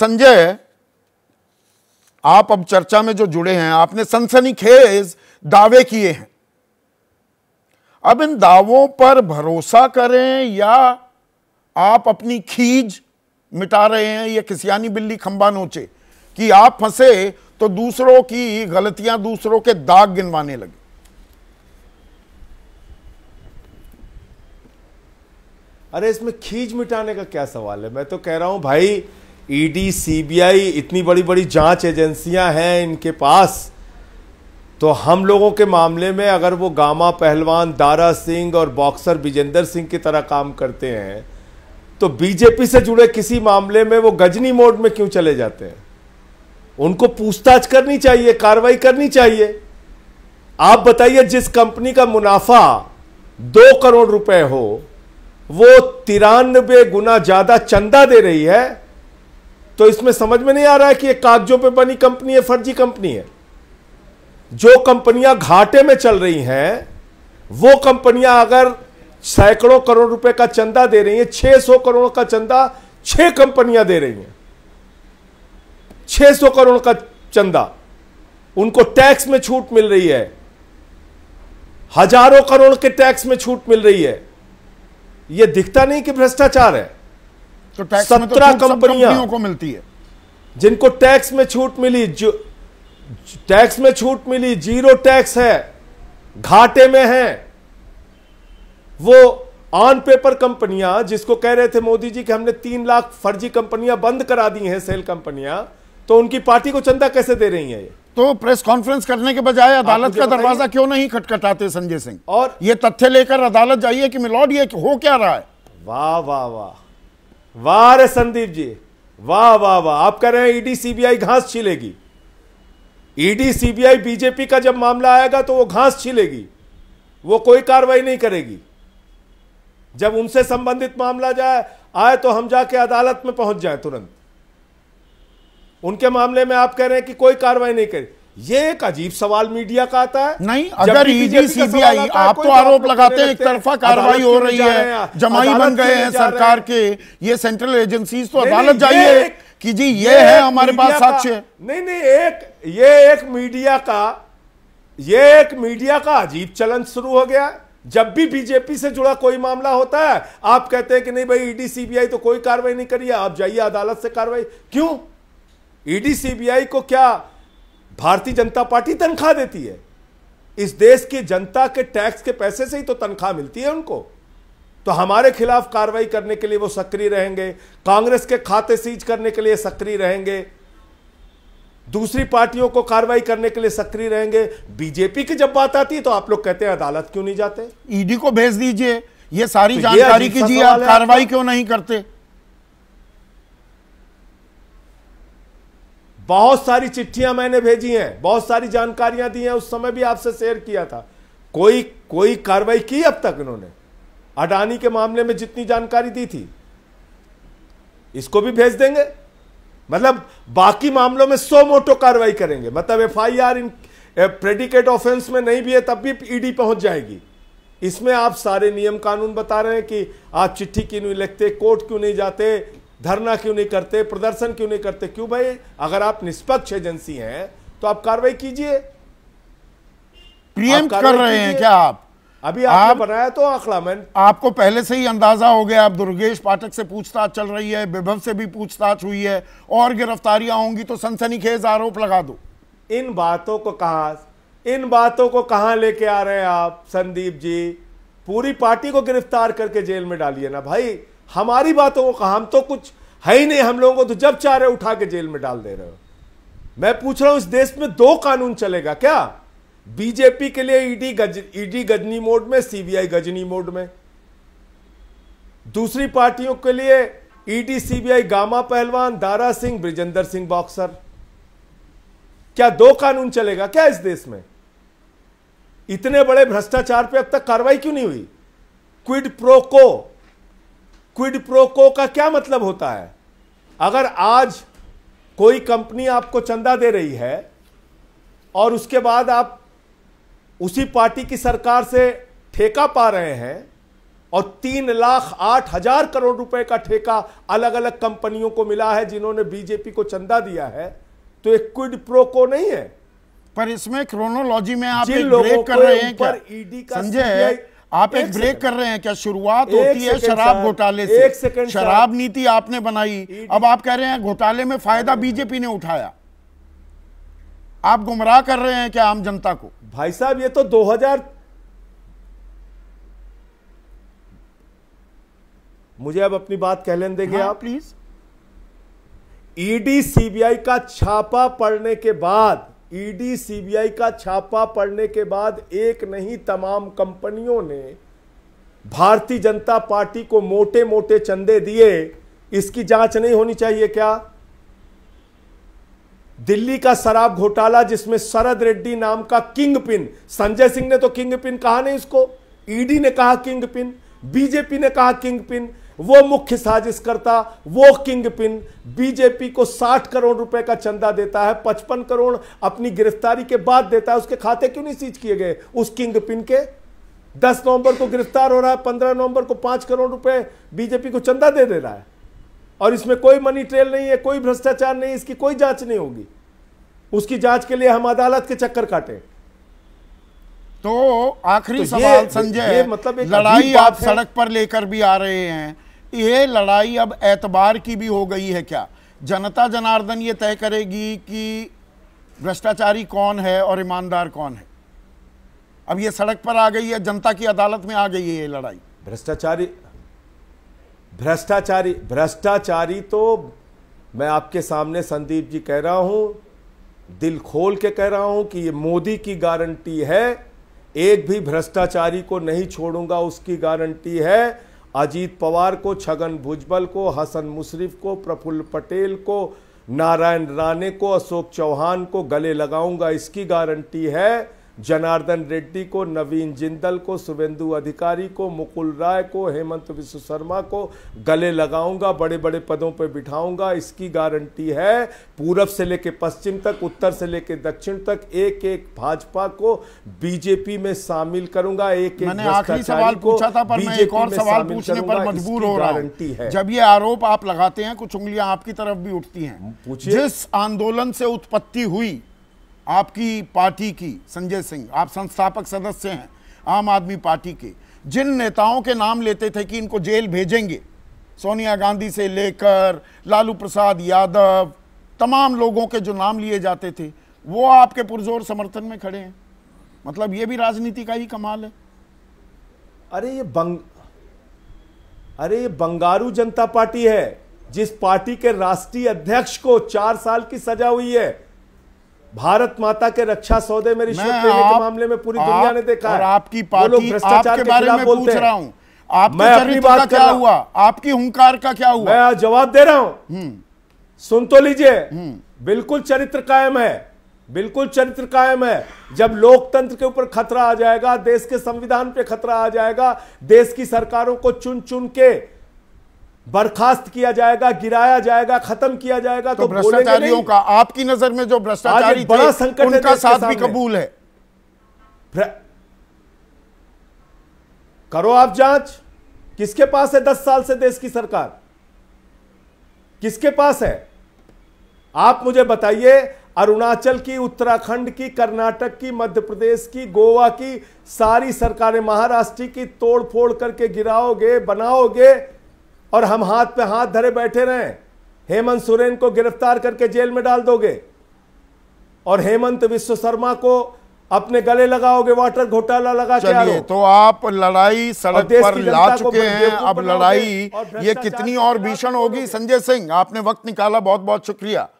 संजय आप अब चर्चा में जो जुड़े हैं आपने सनसनीखेज दावे किए हैं अब इन दावों पर भरोसा करें या आप अपनी खीज मिटा रहे हैं यह किसियानी बिल्ली खंबा नोचे कि आप फंसे तो दूसरों की गलतियां दूसरों के दाग गिनवाने लगे अरे इसमें खीज मिटाने का क्या सवाल है मैं तो कह रहा हूं भाई ईडी e सीबीआई इतनी बड़ी बड़ी जांच एजेंसियां हैं इनके पास तो हम लोगों के मामले में अगर वो गामा पहलवान दारा सिंह और बॉक्सर विजेंदर सिंह की तरह काम करते हैं तो बीजेपी से जुड़े किसी मामले में वो गजनी मोड में क्यों चले जाते हैं उनको पूछताछ करनी चाहिए कार्रवाई करनी चाहिए आप बताइए जिस कंपनी का मुनाफा दो करोड़ रुपए हो वो तिरानबे गुना ज्यादा चंदा दे रही है तो इसमें समझ में नहीं आ रहा है कि ये कागजों पे बनी कंपनी है फर्जी कंपनी है जो कंपनियां घाटे में चल रही हैं वो कंपनियां अगर सैकड़ों करोड़ रुपए का चंदा दे रही हैं 600 करोड़ का चंदा छह कंपनियां दे रही हैं 600 करोड़ का चंदा उनको टैक्स में छूट मिल रही है हजारों करोड़ के टैक्स में छूट मिल रही है यह दिखता नहीं कि भ्रष्टाचार है तो, तो सत्रह तो कंपनियों को मिलती है जिनको टैक्स में छूट मिली जो टैक्स में छूट मिली जीरो टैक्स है घाटे में है वो ऑन पेपर कंपनियां जिसको कह रहे थे मोदी जी कि हमने तीन लाख फर्जी कंपनियां बंद करा दी हैं सेल कंपनियां तो उनकी पार्टी को चंदा कैसे दे रही है ये तो प्रेस कॉन्फ्रेंस करने के बजाय अदालत का दरवाजा क्यों नहीं खटखटाते संजय सिंह और ये तथ्य लेकर अदालत जाइए कि मिलौट ये हो क्या रहा है वाह वाह वाह वाह रे संदीप जी वाह वाह वाह आप कह रहे हैं ईडी सीबीआई घास छीलेगी ईडी सीबीआई बीजेपी का जब मामला आएगा तो वो घास छीलेगी वो कोई कार्रवाई नहीं करेगी जब उनसे संबंधित मामला जाए आए तो हम जाके अदालत में पहुंच जाए तुरंत उनके मामले में आप कह रहे हैं कि कोई कार्रवाई नहीं करेगी ये एक अजीब सवाल मीडिया का आता है नहीं अगर ईडी सीबीआई आप तो आरोप लगाते हैं एक तरफा कार्रवाई हो रही है जमाई बन गए हैं सरकार के ये सेंट्रल एजेंसीज तो अदालत जाइए कि जी ये है हमारे पास साक्ष्य नहीं नहीं एक ये एक मीडिया का ये एक मीडिया का अजीब चलन शुरू हो गया जब भी बीजेपी से जुड़ा कोई मामला होता है आप कहते हैं कि नहीं भाई ईडी सीबीआई तो कोई कार्रवाई नहीं करी है आप जाइए अदालत से कार्रवाई क्यों ईडी सीबीआई को क्या भारतीय जनता पार्टी तनख्वाह देती है इस देश की जनता के टैक्स के पैसे से ही तो तनख्वाह मिलती है उनको तो हमारे खिलाफ कार्रवाई करने के लिए वो सक्रिय रहेंगे कांग्रेस के खाते सीज करने के लिए सक्रिय रहेंगे दूसरी पार्टियों को कार्रवाई करने के लिए सक्रिय रहेंगे बीजेपी की जब बात आती है तो आप लोग कहते हैं अदालत क्यों नहीं जाते ईडी को भेज दीजिए ये सारी तो जानकारी कीजिए आप कार्रवाई क्यों नहीं करते बहुत सारी चिट्ठियां मैंने भेजी हैं बहुत सारी जानकारियां दी हैं उस समय भी आपसे शेयर किया था कोई कोई कार्रवाई की अब तक इन्होंने अडानी के मामले में जितनी जानकारी दी थी इसको भी भेज देंगे मतलब बाकी मामलों में सो मोटो कार्रवाई करेंगे मतलब आर इन प्रेडिकेट ऑफेंस में नहीं भी है तब भी ईडी पहुंच जाएगी इसमें आप सारे नियम कानून बता रहे हैं कि आप चिट्ठी क्यों नहीं लिखते कोर्ट क्यों नहीं जाते धरना क्यों नहीं करते प्रदर्शन क्यों नहीं करते क्यों भाई अगर आप निष्पक्ष एजेंसी हैं तो आप कार्रवाई कीजिए प्रियम कर रहे हैं क्या आप अभी आप बनाया तो आंकड़ा मैं आपको पहले से ही अंदाजा हो गया आप दुर्गेश पाठक से पूछताछ चल रही है विभव से भी पूछताछ हुई है और गिरफ्तारियां होंगी तो सनसनीखेज आरोप लगा दो इन बातों को कहा इन बातों को कहा लेके आ रहे हैं आप संदीप जी पूरी पार्टी को गिरफ्तार करके जेल में डालिए ना भाई हमारी बातों को कहा हम तो कुछ है ही नहीं हम लोगों को तो जब चाह रहे उठा के जेल में डाल दे रहे हो मैं पूछ रहा हूं इस देश में दो कानून चलेगा क्या बीजेपी के लिए ईडी गज ईडी गजनी मोड में सीबीआई गजनी मोड में दूसरी पार्टियों के लिए ED CBI Gama Pahalwan Dara Singh Brijender Singh boxer क्या दो कानून चलेगा क्या इस देश में इतने बड़े भ्रष्टाचार पे अब तक कार्रवाई क्यों नहीं हुई quid pro quo quid pro quo का क्या मतलब होता है अगर आज कोई कंपनी आपको चंदा दे रही है और उसके बाद आप उसी पार्टी की सरकार से ठेका पा रहे हैं और तीन लाख आठ हजार करोड़ रुपए का ठेका अलग अलग कंपनियों को मिला है जिन्होंने बीजेपी को चंदा दिया है तो एक क्विड प्रोको नहीं है पर इसमें क्रोनोलॉजी में आप जिन लोगों कर रहे हैं पर ईडी e का संजय आप एक, एक ब्रेक कर रहे हैं क्या शुरुआत होती है शराब घोटाले से शराब नीति आपने बनाई अब आप कह रहे हैं घोटाले में फायदा बीजेपी ने उठाया आप गुमराह कर रहे हैं क्या आम जनता को भाई साहब ये तो 2000 मुझे अब अपनी बात कह लेने देंगे हाँ, आप प्लीज ईडी सीबीआई का छापा पड़ने के बाद ईडी सीबीआई का छापा पड़ने के बाद एक नहीं तमाम कंपनियों ने भारतीय जनता पार्टी को मोटे मोटे चंदे दिए इसकी जांच नहीं होनी चाहिए क्या दिल्ली का शराब घोटाला जिसमें शरद रेड्डी नाम का किंग पिन संजय सिंह ने तो किंग पिन कहा नहीं इसको ईडी ने कहा किंग पिन बीजेपी ने कहा किंग पिन वो मुख्य साजिशकर्ता वो किंग पिन बीजेपी को 60 करोड़ रुपए का चंदा देता है 55 करोड़ अपनी गिरफ्तारी के बाद देता है उसके खाते क्यों नहीं सीज किए गए उस किंग पिन के 10 नवंबर को गिरफ्तार हो रहा है 15 नवंबर को 5 करोड़ रुपए बीजेपी को चंदा दे दे रहा है और इसमें कोई मनी ट्रेल नहीं है कोई भ्रष्टाचार नहीं इसकी कोई जांच नहीं होगी उसकी जांच के लिए हम अदालत के चक्कर काटे तो आखिरी तो सवाल संजय मतलब लड़ाई आप सड़क पर लेकर भी आ रहे हैं ये लड़ाई अब एतबार की भी हो गई है क्या जनता जनार्दन ये तय करेगी कि भ्रष्टाचारी कौन है और ईमानदार कौन है अब ये सड़क पर आ गई है जनता की अदालत में आ गई है ये लड़ाई भ्रष्टाचारी भ्रष्टाचारी भ्रष्टाचारी तो मैं आपके सामने संदीप जी कह रहा हूं दिल खोल के कह रहा हूं कि ये मोदी की गारंटी है एक भी भ्रष्टाचारी को नहीं छोड़ूंगा उसकी गारंटी है अजीत पवार को छगन भुजबल को हसन मुशरफ को प्रफुल्ल पटेल को नारायण राणे को अशोक चौहान को गले लगाऊंगा इसकी गारंटी है जनार्दन रेड्डी को नवीन जिंदल को शुभेंदु अधिकारी को मुकुल राय को हेमंत विश्व शर्मा को गले लगाऊंगा बड़े बड़े पदों पर बिठाऊंगा इसकी गारंटी है पूरब से लेकर पश्चिम तक उत्तर से लेकर दक्षिण तक एक एक भाजपा को बीजेपी में शामिल करूंगा एक एक सवाल पूछा था पर मैं एक और सवाल पूछने पर मजबूर हो रहा जब ये आरोप आप लगाते हैं कुछ उंगलियां आपकी तरफ भी उठती है जिस आंदोलन से उत्पत्ति हुई आपकी पार्टी की संजय सिंह आप संस्थापक सदस्य हैं आम आदमी पार्टी के जिन नेताओं के नाम लेते थे कि इनको जेल भेजेंगे सोनिया गांधी से लेकर लालू प्रसाद यादव तमाम लोगों के जो नाम लिए जाते थे वो आपके पुरजोर समर्थन में खड़े हैं मतलब ये भी राजनीति का ही कमाल है अरे ये बंग अरे ये बंगारू जनता पार्टी है जिस पार्टी के राष्ट्रीय अध्यक्ष को चार साल की सजा हुई है भारत माता के रक्षा सौदे में रिश्वत लेने के मामले में पूरी दुनिया ने देखा और आपकी पार्टी आपके बारे में पूछ रहा हूं मैं अपनी बात क्या हुआ आपकी हुंकार का क्या हुआ मैं जवाब दे रहा हूं हम्म। सुन तो लीजिए हम्म। बिल्कुल चरित्र कायम है बिल्कुल चरित्र कायम है जब लोकतंत्र के ऊपर खतरा आ जाएगा देश के संविधान पे खतरा आ जाएगा देश की सरकारों को चुन चुन के बर्खास्त किया जाएगा गिराया जाएगा खत्म किया जाएगा तो, तो भ्रष्टाचारियों का आपकी नजर में जो भ्रष्टाचारी बड़ा संकट उनका साथ भी कबूल है करो आप जांच किसके पास है दस साल से देश की सरकार किसके पास है आप मुझे बताइए अरुणाचल की उत्तराखंड की कर्नाटक की मध्य प्रदेश की गोवा की सारी सरकारें महाराष्ट्र की तोड़ फोड़ करके गिराओगे बनाओगे और हम हाथ पे हाथ धरे बैठे रहे हेमंत सोरेन को गिरफ्तार करके जेल में डाल दोगे और हेमंत विश्व शर्मा को अपने गले लगाओगे वाटर घोटाला लगा चलिए तो आप लड़ाई सड़क पर ला चुके हैं अब लड़ाई ये कितनी और भीषण होगी संजय सिंह आपने वक्त निकाला बहुत बहुत शुक्रिया